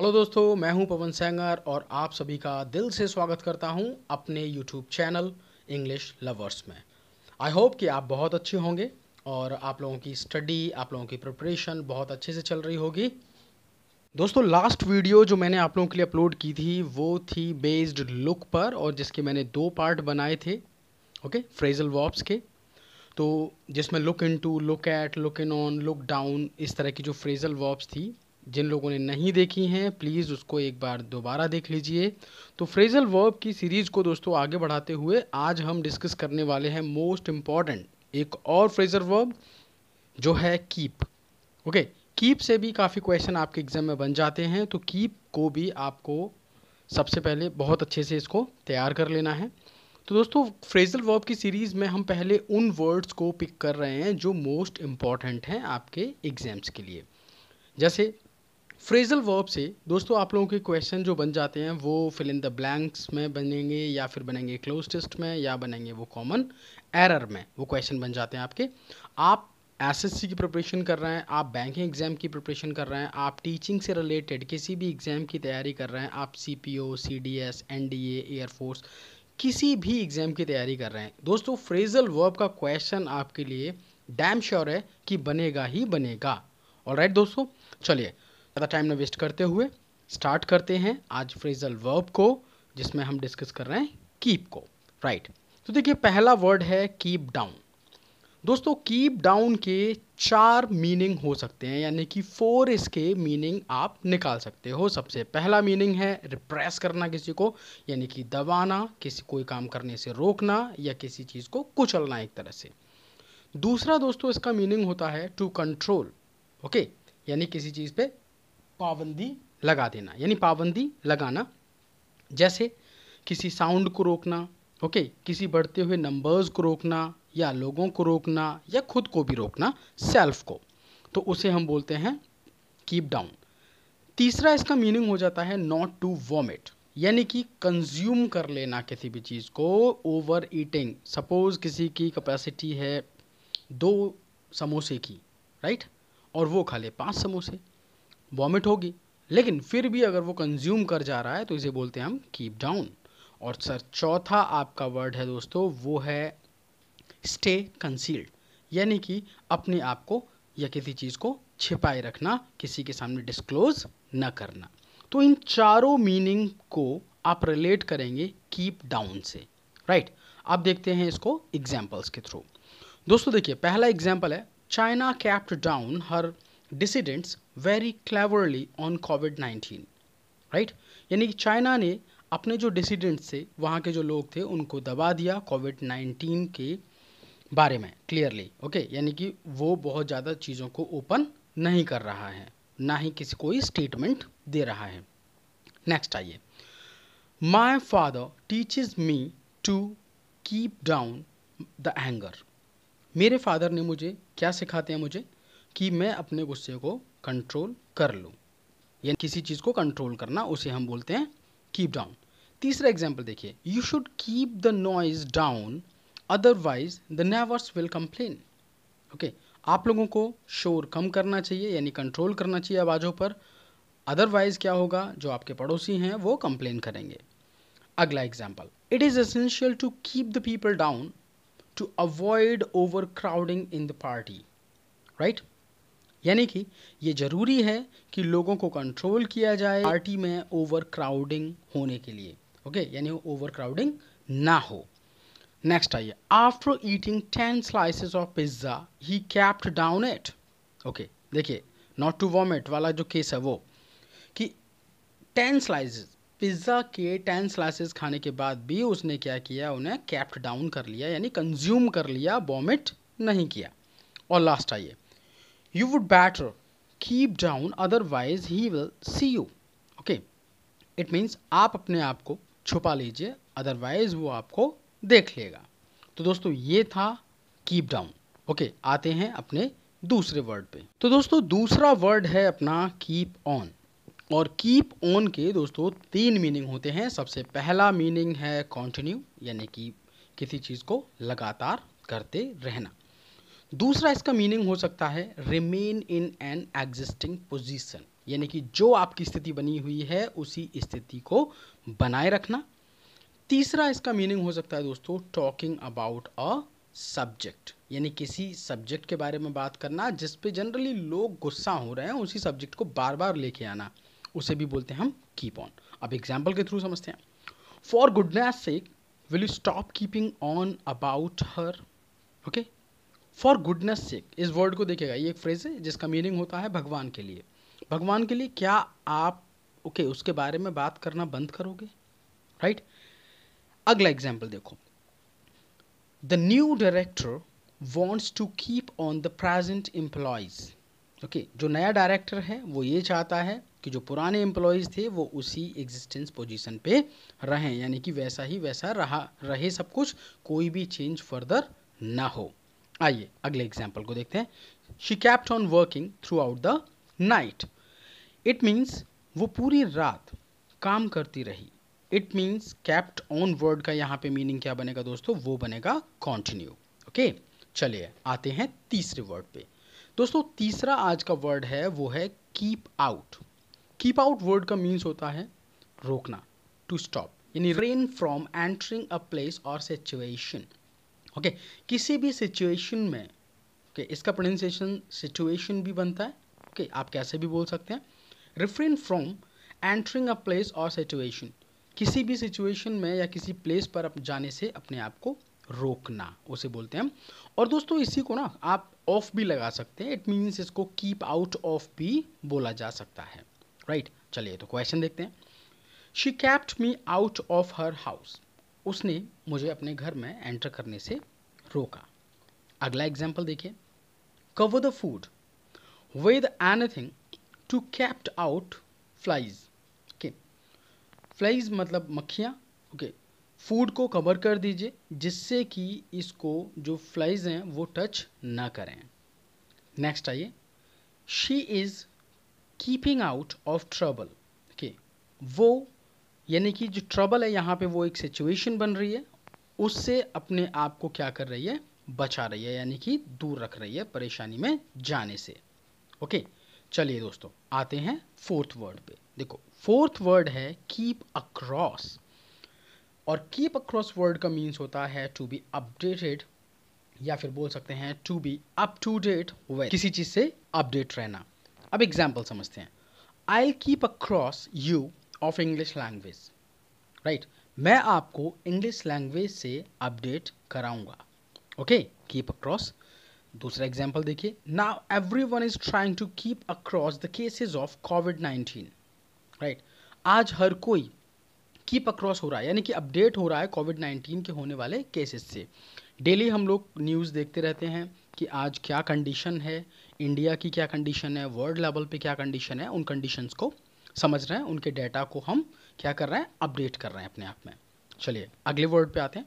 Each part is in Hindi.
हेलो दोस्तों मैं हूं पवन सेंगर और आप सभी का दिल से स्वागत करता हूं अपने यूट्यूब चैनल इंग्लिश लवर्स में आई होप कि आप बहुत अच्छे होंगे और आप लोगों की स्टडी आप लोगों की प्रिपरेशन बहुत अच्छे से चल रही होगी दोस्तों लास्ट वीडियो जो मैंने आप लोगों के लिए अपलोड की थी वो थी बेस्ड लुक पर और जिसके मैंने दो पार्ट बनाए थे ओके फ्रेजल वॉप्स के तो जिसमें look into look at look in on look down इस तरह की जो फ्रेजल वॉप्स थी जिन लोगों ने नहीं देखी हैं प्लीज़ उसको एक बार दोबारा देख लीजिए तो फ्रेजल वर्ब की सीरीज़ को दोस्तों आगे बढ़ाते हुए आज हम डिस्कस करने वाले हैं मोस्ट इम्पॉर्टेंट एक और फ्रेजल वर्ब जो है कीप ओके कीप से भी काफ़ी क्वेश्चन आपके एग्ज़ाम में बन जाते हैं तो कीप को भी आपको सबसे पहले बहुत अच्छे से इसको तैयार कर लेना है तो दोस्तों फ्रेजल वर्ब की सीरीज़ में हम पहले उन वर्ड्स को पिक कर रहे हैं जो मोस्ट इम्पॉर्टेंट हैं आपके एग्ज़ाम्स के लिए जैसे फ्रेजल वर्ब से दोस्तों आप लोगों के क्वेश्चन जो बन जाते हैं वो फिल इन द ब्लैंक्स में बनेंगे या फिर बनेंगे क्लोज टेस्ट में या बनेंगे वो कॉमन एरर में वो क्वेश्चन बन जाते हैं आपके आप एसएससी की प्रिपरेशन कर रहे हैं आप बैंकिंग एग्जाम की प्रिपरेशन कर रहे हैं आप टीचिंग से रिलेटेड किसी भी एग्ज़ाम की तैयारी कर रहे हैं आप C P O C D S N D air force किसी भी एग्ज़ाम की तैयारी कर रहे हैं दोस्तों फ्रेजल वर्ब का क्वेश्चन आपके लिए डैम श्योर है कि बनेगा ही बनेगा ऑल राइट दोस्तों चलिए ज़्यादा टाइम ना वेस्ट करते हुए स्टार्ट करते हैं आज फ्रेजल वर्ब को जिसमें हम डिस्कस कर रहे हैं कीप को राइट right. तो देखिए पहला वर्ड है कीप डाउन दोस्तों कीप डाउन के चार मीनिंग हो सकते हैं यानी कि फोर इसके मीनिंग आप निकाल सकते हो सबसे पहला मीनिंग है रिप्रेस करना किसी को यानी कि दबाना किसी कोई काम करने से रोकना या किसी चीज़ को कुचलना एक तरह से दूसरा दोस्तों इसका मीनिंग होता है टू कंट्रोल ओके यानी किसी चीज़ पे पाबंदी लगा देना यानी पाबंदी लगाना जैसे किसी साउंड को रोकना ओके किसी बढ़ते हुए नंबर्स को रोकना या लोगों को रोकना या खुद को भी रोकना सेल्फ को तो उसे हम बोलते हैं कीप डाउन तीसरा इसका मीनिंग हो जाता है नॉट टू वॉमिट यानी कि कंज्यूम कर लेना किसी भी चीज़ को ओवर ईटिंग सपोज़ किसी की कैपेसिटी है दो समोसे की राइट और वो खा ले पांच समोसे वॉमिट होगी लेकिन फिर भी अगर वो कंज्यूम कर जा रहा है तो इसे बोलते हैं हम कीप डाउन और सर चौथा आपका वर्ड है दोस्तों वो है स्टे कंसील्ड यानी कि अपने आप को या किसी चीज़ को छिपाए रखना किसी के सामने डिस्क्लोज न करना तो इन चारों मीनिंग को आप रिलेट करेंगे कीप डाउन से राइट आप देखते हैं इसको एग्जाम्पल्स के थ्रू दोस्तों देखिए पहला एग्जाम्पल है China kept down her dissidents very cleverly on COVID nineteen right यानी कि चाइना ने अपने जो डिसिडेंट्स थे वहाँ के जो लोग थे उनको दबा दिया कोविड नाइन्टीन के बारे में क्लियरली ओके यानी कि वो बहुत ज़्यादा चीज़ों को ओपन नहीं कर रहा है ना ही किसी कोई स्टेटमेंट दे रहा है नेक्स्ट आइए my father teaches me to keep down the anger मेरे फादर ने मुझे क्या सिखाते हैं मुझे कि मैं अपने गुस्से को कंट्रोल कर लूँ यानी किसी चीज़ को कंट्रोल करना उसे हम बोलते हैं कीप डाउन तीसरा एग्जाम्पल देखिए you should keep the noise down otherwise the neighbours will complain okay आप लोगों को शोर कम करना चाहिए यानी कंट्रोल करना चाहिए आवाज़ों पर अदरवाइज़ क्या होगा जो आपके पड़ोसी हैं वो कंप्लेन करेंगे अगला example it is essential to keep the people down to avoid overcrowding in the party right यानी कि ये ज़रूरी है कि लोगों को कंट्रोल किया जाए पार्टी में ओवर क्राउडिंग होने के लिए ओके यानी ओवर क्राउडिंग ना हो नेक्स्ट आइए after eating ten slices of pizza he kept down it okay देखिए नॉट टू वॉमिट वाला जो केस है वो कि टेन स्लाइसेस पिज़्ज़ा के टेन स्लाइसेस खाने के बाद भी उसने क्या किया उन्हें कैप्ट डाउन कर लिया यानी कंज्यूम कर लिया वॉमिट नहीं किया और लास्ट आइए you would better keep down otherwise he will see you okay it means आप अपने आप को छुपा लीजिए अदरवाइज वो आपको देख लेगा तो दोस्तों ये था कीप डाउन ओके आते हैं अपने दूसरे वर्ड पे तो दोस्तों दूसरा वर्ड है अपना कीप ऑन और कीप ऑन के दोस्तों तीन मीनिंग होते हैं सबसे पहला मीनिंग है कंटिन्यू यानी कि किसी चीज़ को लगातार करते रहना दूसरा इसका मीनिंग हो सकता है remain in an existing position यानी कि जो आपकी स्थिति बनी हुई है उसी स्थिति को बनाए रखना तीसरा इसका मीनिंग हो सकता है दोस्तों टॉकिंग अबाउट अ सब्जेक्ट यानी किसी सब्जेक्ट के बारे में बात करना जिस पे जनरली लोग गुस्सा हो रहे हैं उसी सब्जेक्ट को बार बार लेके आना उसे भी बोलते हैं हम कीप ऑन अब एग्जाम्पल के थ्रू समझते हैं for goodness sake will you stop keeping on about her okay for goodness sake इस वर्ड को देखेगा ये एक फ्रेज है जिसका मीनिंग होता है भगवान के लिए भगवान के लिए क्या आप ओके okay, उसके बारे में बात करना बंद करोगे राइट right? अगला एग्जाम्पल देखो the new director wants to keep on the present employees okay जो नया डायरेक्टर है वो ये चाहता है कि जो पुराने एम्प्लॉयज़ थे वो उसी एग्जिस्टेंस पोजीशन पे रहें यानी कि वैसा ही वैसा रहा रहे सब कुछ कोई भी चेंज फर्दर ना हो आइए अगले एग्जाम्पल को देखते हैं she kept on working throughout the night it means वो पूरी रात काम करती रही it means kept on word का यहाँ पे मीनिंग क्या बनेगा दोस्तों वो बनेगा कॉन्टिन्यू ओके चलिए आते हैं तीसरे वर्ड पे दोस्तों तीसरा आज का वर्ड है वो है keep out keep out word का मीन्स होता है रोकना टू स्टॉप यानी refrain from entering a place और सिचुएशन ओके okay, किसी भी सिचुएशन में ओके okay, इसका प्रोनाउंसिएशन सिचुएशन भी बनता है ओके okay, आप कैसे भी बोल सकते हैं refrain from entering a place और सिचुएशन किसी भी सिचुएशन में या किसी प्लेस पर अप जाने से अपने आप को रोकना उसे बोलते हैं और दोस्तों इसी को ना आप ऑफ भी लगा सकते हैं इट मीन्स इसको कीप आउट ऑफ भी बोला जा सकता है राइट right? चलिए तो क्वेश्चन देखते हैं she kept me out of her house उसने मुझे अपने घर में एंटर करने से रोका अगला एग्जाम्पल देखिए cover the food with anything to kept out flies okay flies मतलब मक्खियाँ ओके okay. फूड को कवर कर दीजिए जिससे कि इसको जो फ्लाइज हैं वो टच ना करें नेक्स्ट आइए she is keeping out of trouble okay वो यानी कि जो ट्रबल है यहाँ पे वो एक सिचुएशन बन रही है उससे अपने आप को क्या कर रही है बचा रही है यानी कि दूर रख रही है परेशानी में जाने से ओके चलिए दोस्तों आते हैं फोर्थ वर्ड पे देखो फोर्थ वर्ड है कीप अक्रॉस और कीप अक्रॉस वर्ड का मीन्स होता है टू बी अपडेटेड या फिर बोल सकते हैं to be up to date वे किसी चीज़ से अपडेट रहना अब एग्जाम्पल समझते हैं I keep across you of English language right मैं आपको इंग्लिश लैंग्वेज से अपडेट कराऊंगा ओके कीप अक्रॉस दूसरा एग्जाम्पल देखिए now every one is trying to keep across the cases of COVID nineteen right आज हर कोई कीप अक्रॉस हो रहा है यानी कि अपडेट हो रहा है कोविड नाइन्टीन के होने वाले केसेस से डेली हम लोग न्यूज़ देखते रहते हैं कि आज क्या कंडीशन है इंडिया की क्या कंडीशन है वर्ल्ड लेवल पे क्या कंडीशन है उन कंडीशंस को समझ रहे हैं उनके डेटा को हम क्या कर रहे हैं अपडेट कर रहे हैं अपने आप में चलिए अगले वर्ड पे आते हैं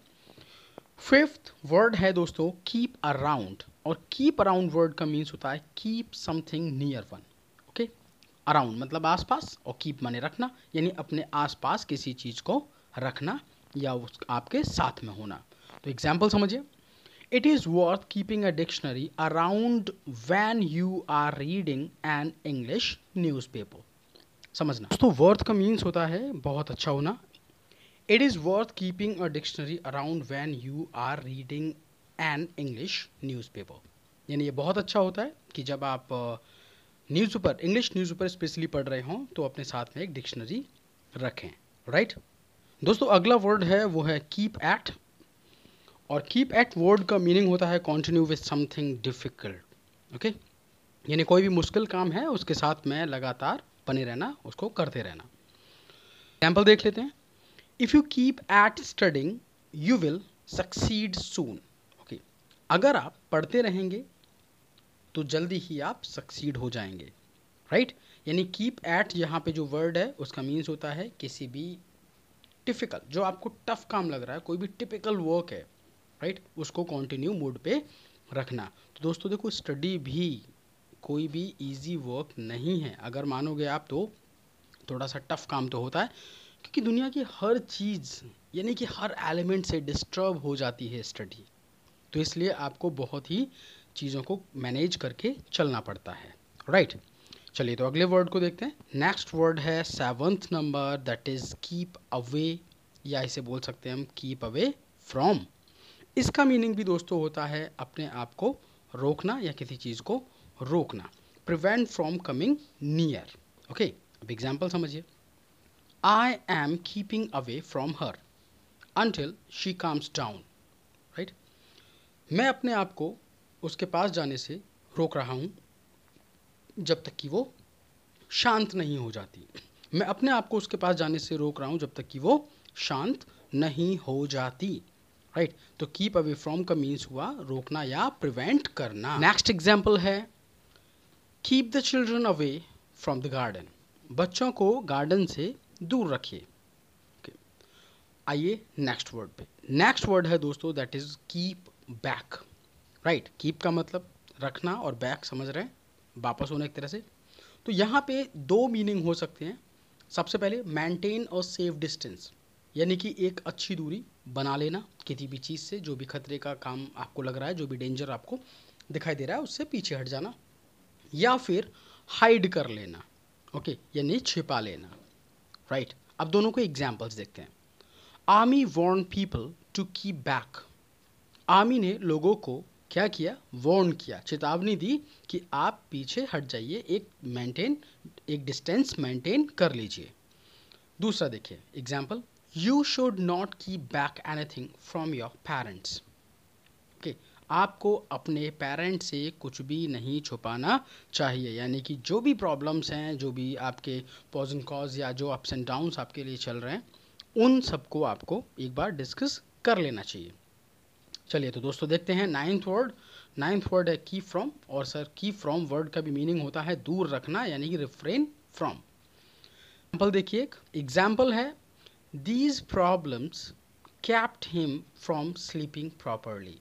फिफ्थ वर्ड है दोस्तों कीप अराउंड और कीप अराउंड वर्ड का मीन्स होता है keep something near one okay around मतलब आसपास और कीप माने रखना यानी अपने आसपास किसी चीज़ को रखना या उस आपके साथ में होना तो एग्जाम्पल समझिए is worth keeping a dictionary around when you are reading an English newspaper समझना दोस्तों वर्थ का मीन्स होता है बहुत अच्छा होना it is worth keeping a dictionary around when you are reading an English newspaper यानी ये बहुत अच्छा होता है कि जब आप news newspaper English news newspaper specially पढ़ रहे हों तो अपने साथ में एक डिक्शनरी रखें राइट दोस्तों अगला वर्ड है वो है कीप एट और कीप एट वर्ड का मीनिंग होता है continue with something difficult okay यानी कोई भी मुश्किल काम है उसके साथ मैं लगातार बने रहना उसको करते रहना एग्जाम्पल देख लेते हैं if you keep at studying you will succeed soon okay अगर आप पढ़ते रहेंगे तो जल्दी ही आप सक्सीड हो जाएंगे राइट right? यानी कीप एट यहाँ पे जो वर्ड है उसका मीन्स होता है किसी भी टिफिकल जो आपको टफ काम लग रहा है कोई भी टिपिकल वर्क है राइट right? उसको कंटिन्यू मोड पे रखना तो दोस्तों देखो स्टडी भी कोई भी इजी वर्क नहीं है अगर मानोगे आप तो थोड़ा सा टफ काम तो होता है क्योंकि दुनिया की हर चीज़ यानी कि हर एलिमेंट से डिस्टर्ब हो जाती है स्टडी तो इसलिए आपको बहुत ही चीज़ों को मैनेज करके चलना पड़ता है राइट right. चलिए तो अगले वर्ड को देखते हैं नेक्स्ट वर्ड है seventh number that is keep away या इसे बोल सकते हैं हम कीप अवे फ्रॉम इसका मीनिंग भी दोस्तों होता है अपने आप को रोकना या किसी चीज़ को रोकना prevent from coming near okay अब एग्जाम्पल समझिए I am keeping away from her until she comes down right मैं अपने आप को उसके पास जाने से रोक रहा हूँ जब तक कि वो शांत नहीं हो जाती मैं अपने आप को उसके पास जाने से रोक रहा हूँ जब तक कि वो शांत नहीं हो जाती राइट right? तो कीप अवे फ्रॉम का मीन्स हुआ रोकना या प्रिवेंट करना नेक्स्ट एग्जाम्पल है keep the children away from the garden बच्चों को गार्डन से दूर रखिए आइए नेक्स्ट वर्ड पे नेक्स्ट वर्ड है दोस्तों that is keep back right keep का मतलब रखना और बैक समझ रहे हैं वापस होना एक तरह से तो यहाँ पे दो मीनिंग हो सकते हैं सबसे पहले मेंटेन और सेफ डिस्टेंस यानी कि एक अच्छी दूरी बना लेना किसी भी चीज़ से जो भी खतरे का काम आपको लग रहा है जो भी डेंजर आपको दिखाई दे रहा है उससे पीछे हट जाना या फिर हाइड कर लेना ओके यानी छिपा लेना राइट अब दोनों को एग्जाम्पल्स देखते हैं army warned people to keep back army ने लोगों को क्या किया वॉर्न किया चेतावनी दी कि आप पीछे हट जाइए एक मेंटेन एक डिस्टेंस मेंटेन कर लीजिए दूसरा देखिए example you should not keep back anything from your parents okay आपको अपने पेरेंट्स से कुछ भी नहीं छुपाना चाहिए यानी कि जो भी प्रॉब्लम्स हैं जो भी आपके पॉजिंग कॉज या जो अप्स एंड डाउन्स आपके लिए चल रहे हैं उन सबको आपको एक बार डिस्कस कर लेना चाहिए चलिए तो दोस्तों देखते हैं नाइन्थ वर्ड नाइन्थ वर्ड है की फ्रॉम और सर की फ्रॉम वर्ड का भी मीनिंग होता है दूर रखना यानी कि रिफ्रेन फ्रॉम एग्जाम्पल देखिए एक एग्जाम्पल है these problems kept him from sleeping properly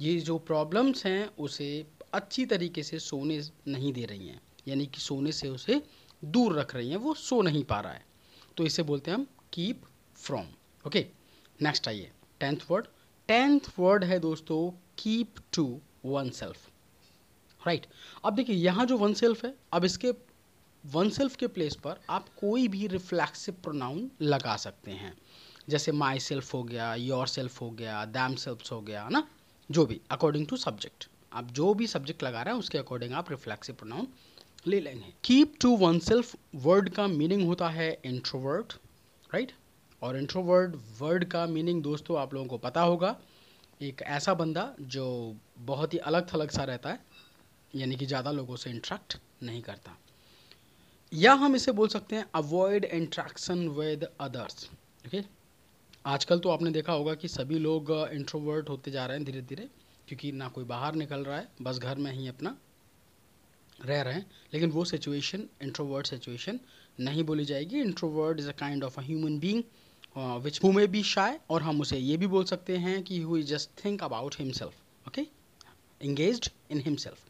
ये जो प्रॉब्लम्स हैं उसे अच्छी तरीके से सोने नहीं दे रही हैं यानी कि सोने से उसे दूर रख रही हैं वो सो नहीं पा रहा है तो इसे बोलते हैं हम कीप फ्रॉम ओके नेक्स्ट आइए टेंथ वर्ड टेंथ वर्ड है दोस्तों keep to oneself right अब देखिए यहाँ जो वन सेल्फ है अब इसके वन सेल्फ के प्लेस पर आप कोई भी रिफ्लेक्सिव प्रोनाउन लगा सकते हैं जैसे माई सेल्फ हो गया योर सेल्फ हो गया दैम सेल्फ हो गया ना जो भी अकॉर्डिंग टू सब्जेक्ट आप जो भी सब्जेक्ट लगा रहे हैं उसके अकॉर्डिंग आप रिफ्लेक्सिव प्रोनाउन ले लेंगे keep to oneself word का मीनिंग होता है इंट्रोवर्ट राइट और इंट्रोवर्ड वर्ड का मीनिंग दोस्तों आप लोगों को पता होगा एक ऐसा बंदा जो बहुत ही अलग थलग सा रहता है यानी कि ज़्यादा लोगों से इंट्रैक्ट नहीं करता या हम इसे बोल सकते हैं avoid interaction with others okay आजकल तो आपने देखा होगा कि सभी लोग इंट्रोवर्ट होते जा रहे हैं धीरे धीरे क्योंकि ना कोई बाहर निकल रहा है बस घर में ही अपना रह रहे हैं लेकिन वो सिचुएशन इंट्रोवर्ट सिचुएशन नहीं बोली जाएगी introvert is a kind of a human being which who may be shy और हम उसे ये भी बोल सकते हैं कि who is just think about himself okay engage in himself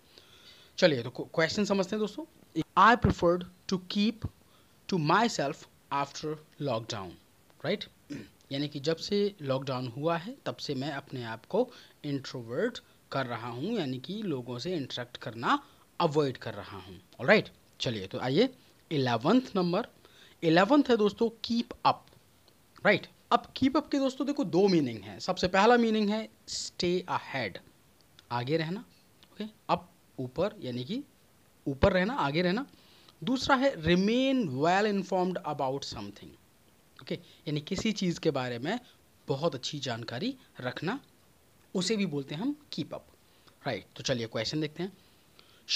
चलिए तो क्वेश्चन समझते हैं दोस्तों I preferred to keep to myself after lockdown right यानी कि जब से लॉकडाउन हुआ है तब से मैं अपने आप को इंट्रोवर्ट कर रहा हूँ यानी कि लोगों से इंटरेक्ट करना अवॉइड कर रहा हूँ राइट चलिए तो आइए इलेवंथ नंबर इलेवंथ है दोस्तों कीप अप राइट अब कीप अप के दोस्तों देखो दो मीनिंग है सबसे पहला मीनिंग है स्टे अहेड आगे रहना ओके अप ऊपर यानी कि ऊपर रहना आगे रहना दूसरा है remain well informed about something okay यानी किसी चीज़ के बारे में बहुत अच्छी जानकारी रखना उसे भी बोलते हैं हम कीप अप राइट तो चलिए क्वेश्चन देखते हैं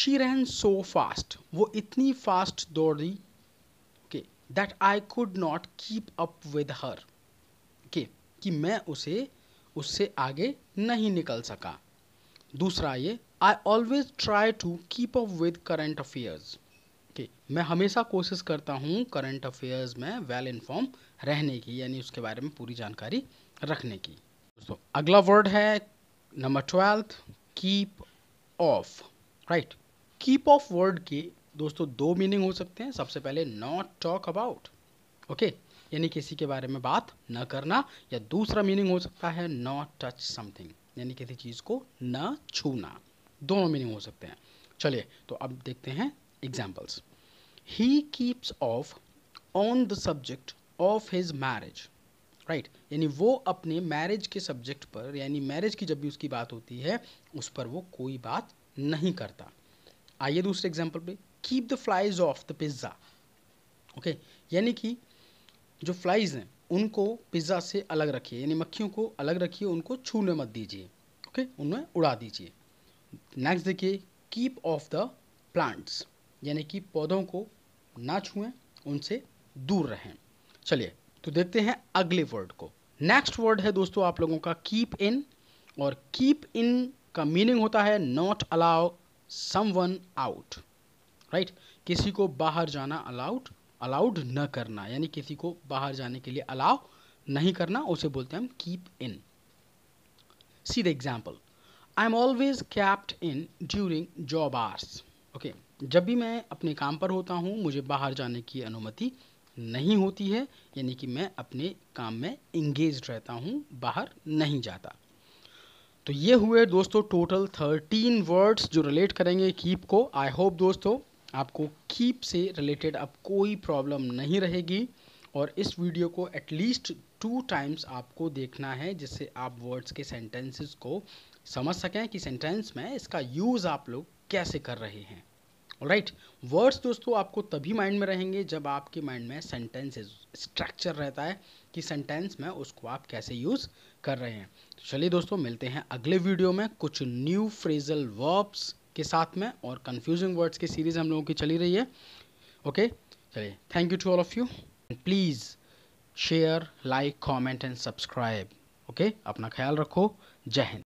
शी रैन सो फास्ट वो इतनी फास्ट रही okay that I could not keep up with her okay कि मैं उसे उससे आगे नहीं निकल सका दूसरा ये I always try to keep up with current affairs कि मैं हमेशा कोशिश करता हूँ करंट अफेयर्स में वेल इन्फॉर्म रहने की यानी उसके बारे में पूरी जानकारी रखने की दोस्तों अगला वर्ड है number twelfth keep off right keep off word के दोस्तों दो मीनिंग हो सकते हैं सबसे पहले नॉट टॉक अबाउट ओके यानी किसी के बारे में बात न करना या दूसरा मीनिंग हो सकता है नॉट टच समथिंग यानी किसी चीज़ को न छूना दोनों मीनिंग हो सकते हैं चलिए तो अब देखते हैं examples he keeps off on the subject of his marriage right right. यानी वो अपने मैरिज के सब्जेक्ट पर यानी मैरिज की जब भी उसकी बात होती है उस पर वो कोई बात नहीं करता आइए दूसरे एग्जाम्पल पे keep the flies off the pizza okay यानी कि जो फ्लाइज हैं उनको पिज़्ज़ा से अलग रखिए यानी मक्खियों को अलग रखिए उनको छूने मत दीजिए ओके okay? उन्हें उड़ा दीजिए नेक्स्ट देखिए कीप ऑफ द प्लांट्स यानी कि पौधों को ना छुएं उनसे दूर रहें चलिए तो देखते हैं अगले वर्ड को नेक्स्ट वर्ड है दोस्तों आप लोगों का कीप इन और कीप इन का मीनिंग होता है not allow one out right किसी को बाहर जाना अलाउड अलाउड न करना यानी किसी को बाहर जाने के लिए अलाउ नहीं करना उसे बोलते हैं हम keep in see the example I am always kept in during job hours okay जब भी मैं अपने काम पर होता हूँ मुझे बाहर जाने की अनुमति नहीं होती है यानी कि मैं अपने काम में इंगेज रहता हूँ बाहर नहीं जाता तो ये हुए दोस्तों टोटल थर्टीन वर्ड्स जो रिलेट करेंगे कीप को आई होप दोस्तों आपको कीप से रिलेटेड अब कोई प्रॉब्लम नहीं रहेगी और इस वीडियो को एटलीस्ट टू टाइम्स आपको देखना है जिससे आप वर्ड्स के सेंटेंसेस को समझ सकें कि सेंटेंस में इसका यूज़ आप लोग कैसे कर रहे हैं राइट वर्ड्स दोस्तों आपको तभी माइंड में रहेंगे जब आपके माइंड में सेंटेंस स्ट्रक्चर रहता है कि सेंटेंस में उसको आप कैसे यूज़ कर रहे हैं चलिए दोस्तों मिलते हैं अगले वीडियो में कुछ न्यू फ्रेजल वर्ब्स के साथ में और कंफ्यूजिंग वर्ड्स की सीरीज़ हम लोगों की चली रही है ओके चलिए thank you to all of you please share like comment and subscribe okay अपना ख्याल रखो जय हिंद